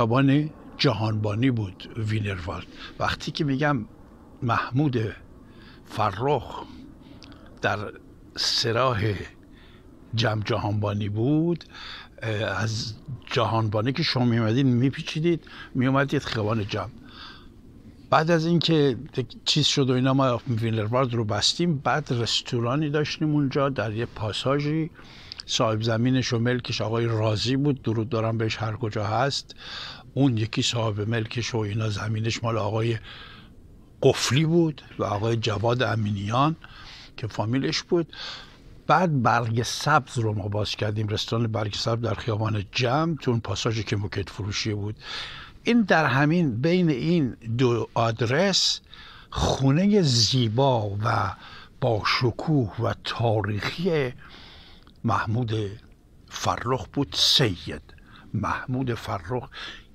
خیابان جهانبانی بود وینروالد وقتی که میگم محمود فرخ در سراح جم جهانبانی بود از جهانبانی که شما میومدید میپیچیدید میومدید خیابان جم بعد از اینکه چیز شد و اینا ما ویلروارد رو بستیم بعد رستورانی داشتیم اونجا در یه پاساژی صاحب زمینش و ملکش آقای رازی بود درود دارم بهش هر کجا هست اون یکی صاحب ملکش و اینا زمینش مال آقای قفلی بود و آقای جواد امینیان که فامیلش بود بعد برگ سبز رو ما باز کردیم رستوران برگ سبز در خیابان جم تو اون پاساژی که موکت فروشی بود این در همین بین این دو آدرس خونه زیبا و با و تاریخی محمود فرخ بود سید محمود فرخ